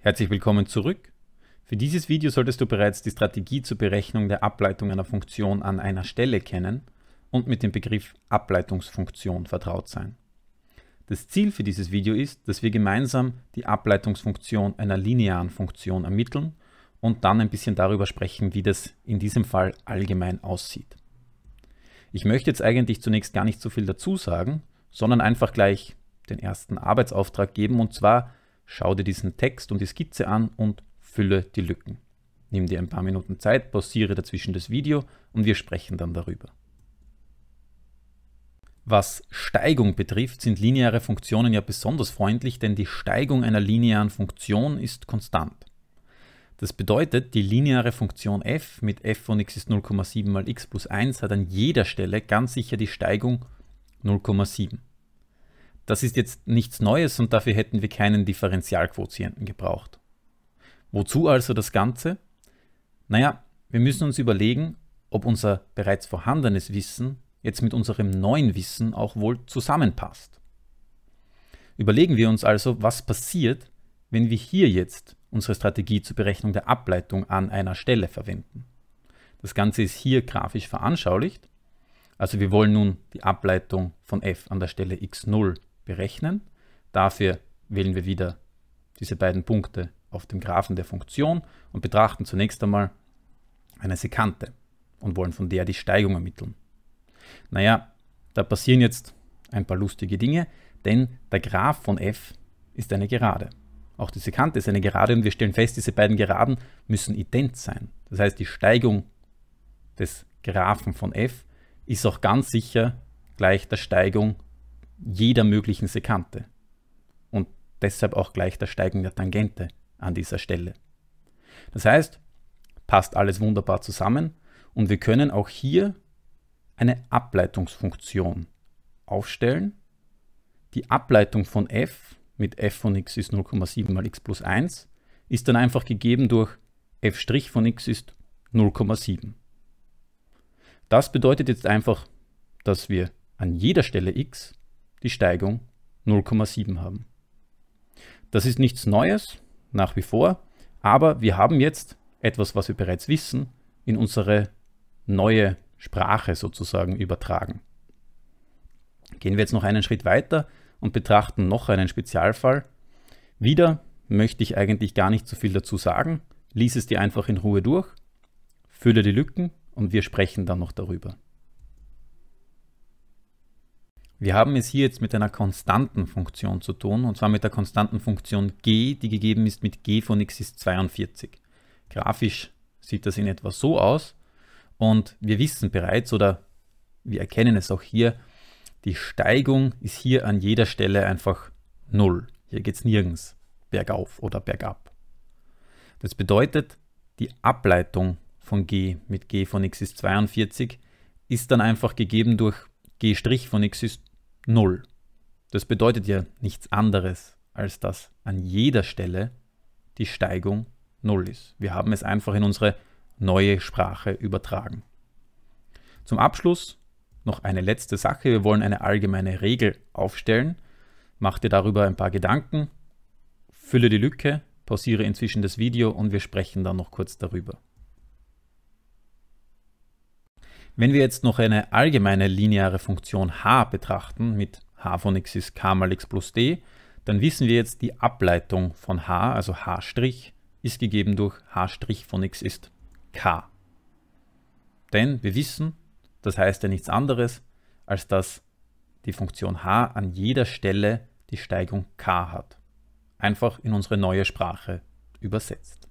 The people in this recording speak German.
Herzlich willkommen zurück. Für dieses Video solltest du bereits die Strategie zur Berechnung der Ableitung einer Funktion an einer Stelle kennen und mit dem Begriff Ableitungsfunktion vertraut sein. Das Ziel für dieses Video ist, dass wir gemeinsam die Ableitungsfunktion einer linearen Funktion ermitteln und dann ein bisschen darüber sprechen, wie das in diesem Fall allgemein aussieht. Ich möchte jetzt eigentlich zunächst gar nicht so viel dazu sagen, sondern einfach gleich den ersten Arbeitsauftrag geben und zwar Schau dir diesen Text und die Skizze an und fülle die Lücken. Nimm dir ein paar Minuten Zeit, pausiere dazwischen das Video und wir sprechen dann darüber. Was Steigung betrifft, sind lineare Funktionen ja besonders freundlich, denn die Steigung einer linearen Funktion ist konstant. Das bedeutet, die lineare Funktion f mit f von x ist 0,7 mal x plus 1 hat an jeder Stelle ganz sicher die Steigung 0,7. Das ist jetzt nichts Neues und dafür hätten wir keinen Differentialquotienten gebraucht. Wozu also das Ganze? Naja, wir müssen uns überlegen, ob unser bereits vorhandenes Wissen jetzt mit unserem neuen Wissen auch wohl zusammenpasst. Überlegen wir uns also, was passiert, wenn wir hier jetzt unsere Strategie zur Berechnung der Ableitung an einer Stelle verwenden. Das Ganze ist hier grafisch veranschaulicht. Also wir wollen nun die Ableitung von f an der Stelle x0 berechnen. Dafür wählen wir wieder diese beiden Punkte auf dem Graphen der Funktion und betrachten zunächst einmal eine Sekante und wollen von der die Steigung ermitteln. Naja, da passieren jetzt ein paar lustige Dinge, denn der Graph von f ist eine Gerade. Auch die Sekante ist eine Gerade und wir stellen fest, diese beiden Geraden müssen ident sein. Das heißt, die Steigung des Graphen von f ist auch ganz sicher gleich der Steigung jeder möglichen Sekante und deshalb auch gleich der Steigen der Tangente an dieser Stelle. Das heißt, passt alles wunderbar zusammen und wir können auch hier eine Ableitungsfunktion aufstellen. Die Ableitung von f mit f von x ist 0,7 mal x plus 1 ist dann einfach gegeben durch f' von x ist 0,7. Das bedeutet jetzt einfach, dass wir an jeder Stelle x die Steigung 0,7 haben. Das ist nichts Neues, nach wie vor, aber wir haben jetzt etwas, was wir bereits wissen, in unsere neue Sprache sozusagen übertragen. Gehen wir jetzt noch einen Schritt weiter und betrachten noch einen Spezialfall. Wieder möchte ich eigentlich gar nicht so viel dazu sagen, lies es dir einfach in Ruhe durch, fülle die Lücken und wir sprechen dann noch darüber. Wir haben es hier jetzt mit einer konstanten Funktion zu tun, und zwar mit der konstanten Funktion g, die gegeben ist mit g von x ist 42. Grafisch sieht das in etwa so aus, und wir wissen bereits, oder wir erkennen es auch hier, die Steigung ist hier an jeder Stelle einfach 0. Hier geht es nirgends bergauf oder bergab. Das bedeutet, die Ableitung von g mit g von x ist 42 ist dann einfach gegeben durch g' von x ist 0. Das bedeutet ja nichts anderes, als dass an jeder Stelle die Steigung 0 ist. Wir haben es einfach in unsere neue Sprache übertragen. Zum Abschluss noch eine letzte Sache. Wir wollen eine allgemeine Regel aufstellen. Mach dir darüber ein paar Gedanken, fülle die Lücke, pausiere inzwischen das Video und wir sprechen dann noch kurz darüber. Wenn wir jetzt noch eine allgemeine lineare Funktion h betrachten mit h von x ist k mal x plus d, dann wissen wir jetzt die Ableitung von h, also h' ist gegeben durch h' von x ist k. Denn wir wissen, das heißt ja nichts anderes, als dass die Funktion h an jeder Stelle die Steigung k hat. Einfach in unsere neue Sprache übersetzt.